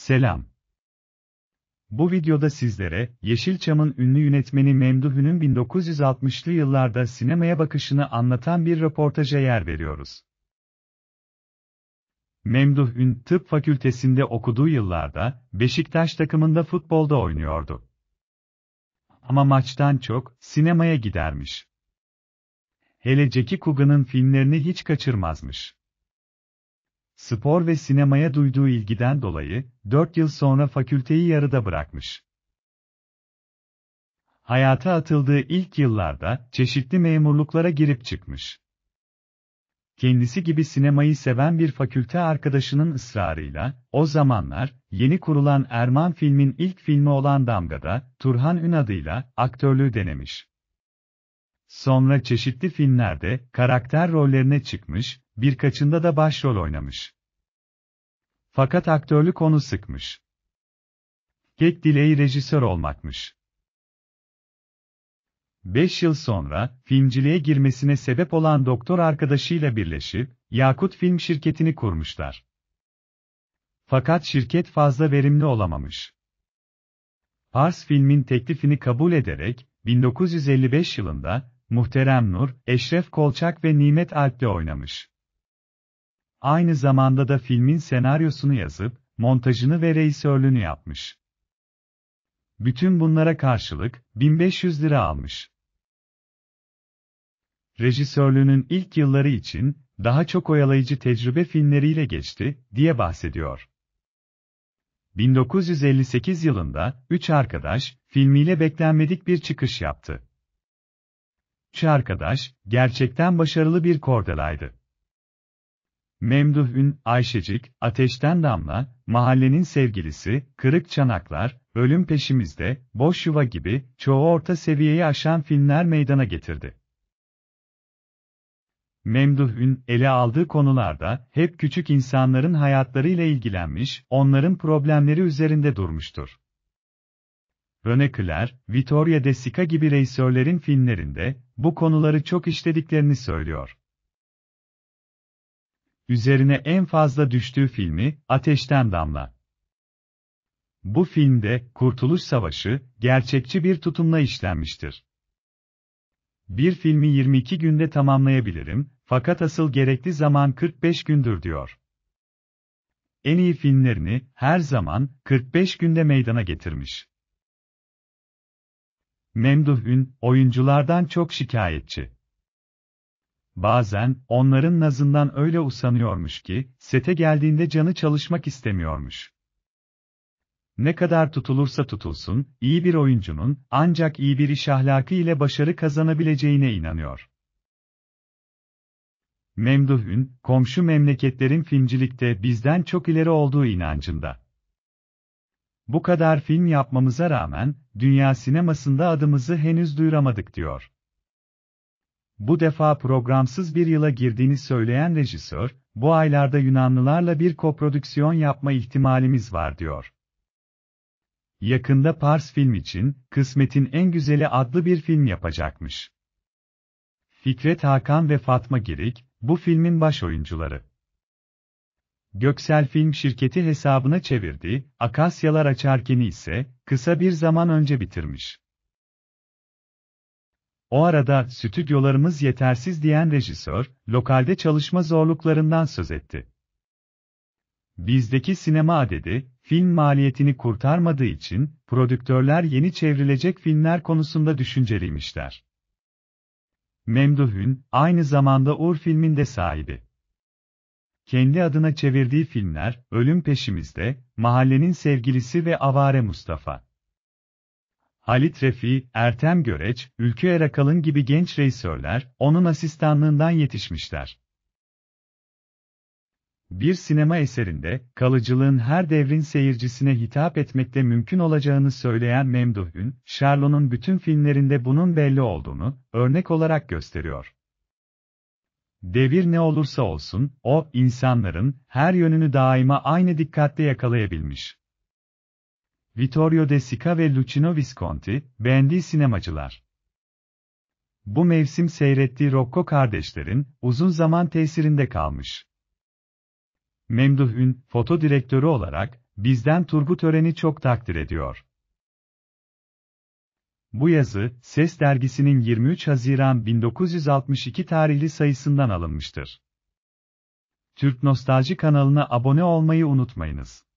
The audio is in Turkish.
Selam. Bu videoda sizlere, Yeşilçam'ın ünlü yönetmeni Memduh'un 1960'lı yıllarda sinemaya bakışını anlatan bir röportaja yer veriyoruz. Memduh'un tıp fakültesinde okuduğu yıllarda, Beşiktaş takımında futbolda oynuyordu. Ama maçtan çok, sinemaya gidermiş. Hele Jackie Coogan'ın filmlerini hiç kaçırmazmış spor ve sinemaya duyduğu ilgiden dolayı, 4 yıl sonra fakülteyi yarıda bırakmış. Hayata atıldığı ilk yıllarda, çeşitli memurluklara girip çıkmış. Kendisi gibi sinemayı seven bir fakülte arkadaşının ısrarıyla, o zamanlar, yeni kurulan Erman filmin ilk filmi olan Damga'da, Turhan Ün adıyla, aktörlüğü denemiş. Sonra çeşitli filmlerde, karakter rollerine çıkmış, birkaçında da başrol oynamış. Fakat aktörlük onu sıkmış. Tek dileği rejisör olmakmış. Beş yıl sonra, filmciliğe girmesine sebep olan doktor arkadaşıyla birleşip, Yakut Film şirketini kurmuşlar. Fakat şirket fazla verimli olamamış. Pars filmin teklifini kabul ederek, 1955 yılında, Muhterem Nur, Eşref Kolçak ve Nimet Alp'le oynamış. Aynı zamanda da filmin senaryosunu yazıp, montajını ve reisörlüğünü yapmış. Bütün bunlara karşılık 1500 lira almış. Rejisörlüğünün ilk yılları için daha çok oyalayıcı tecrübe filmleriyle geçti diye bahsediyor. 1958 yılında Üç Arkadaş filmiyle beklenmedik bir çıkış yaptı. Üç Arkadaş gerçekten başarılı bir kordelaydı. Memduhün, Ayşecik, Ateşten Damla, Mahallenin Sevgilisi, Kırık Çanaklar, Ölüm Peşimizde, Boş Yuva gibi çoğu orta seviyeyi aşan filmler meydana getirdi. Memduh'ün ele aldığı konularda hep küçük insanların hayatlarıyla ilgilenmiş, onların problemleri üzerinde durmuştur. Rene Clair, Vittoria De Sica gibi rejisörlerin filmlerinde bu konuları çok işlediklerini söylüyor üzerine en fazla düştüğü filmi Ateşten Damla. Bu filmde Kurtuluş Savaşı gerçekçi bir tutumla işlenmiştir. Bir filmi 22 günde tamamlayabilirim fakat asıl gerekli zaman 45 gündür diyor. En iyi filmlerini her zaman 45 günde meydana getirmiş. Memduh Ün, oyunculardan çok şikayetçi. Bazen, onların nazından öyle usanıyormuş ki, sete geldiğinde canı çalışmak istemiyormuş. Ne kadar tutulursa tutulsun, iyi bir oyuncunun, ancak iyi bir iş ahlakı ile başarı kazanabileceğine inanıyor. Memduh'ün, komşu memleketlerin filmcilikte bizden çok ileri olduğu inancında. Bu kadar film yapmamıza rağmen, dünya sinemasında adımızı henüz duyuramadık diyor. Bu defa programsız bir yıla girdiğini söyleyen rejisör, bu aylarda Yunanlılarla bir koprodüksiyon yapma ihtimalimiz var diyor. Yakında Pars film için, Kısmetin En Güzeli adlı bir film yapacakmış. Fikret Hakan ve Fatma Girik, bu filmin baş oyuncuları. Göksel Film şirketi hesabına çevirdiği, Akasyalar Açarken'i ise, kısa bir zaman önce bitirmiş. O arada stüdyolarımız yetersiz diyen rejisör, lokalde çalışma zorluklarından söz etti. Bizdeki sinema adedi, film maliyetini kurtarmadığı için, prodüktörler yeni çevrilecek filmler konusunda düşünceliymişler. Memduh'un aynı zamanda ur filmin de sahibi. Kendi adına çevirdiği filmler, Ölüm Peşimizde, Mahallenin Sevgilisi ve Avare Mustafa. Halit Refi, Ertem Göreç, Ülkü Erakalın gibi genç rejisörler, onun asistanlığından yetişmişler. Bir sinema eserinde, kalıcılığın her devrin seyircisine hitap etmekte mümkün olacağını söyleyen Memduh'un, Sherlock'un bütün filmlerinde bunun belli olduğunu, örnek olarak gösteriyor. Devir ne olursa olsun, o, insanların, her yönünü daima aynı dikkatle yakalayabilmiş. Vittorio De Sica ve Lucino Visconti, beğendiği sinemacılar. Bu mevsim seyrettiği Rocco kardeşlerin, uzun zaman tesirinde kalmış. Memduh'ün, foto direktörü olarak, bizden Turgut Ören'i çok takdir ediyor. Bu yazı, Ses dergisinin 23 Haziran 1962 tarihli sayısından alınmıştır. Türk Nostalji kanalına abone olmayı unutmayınız.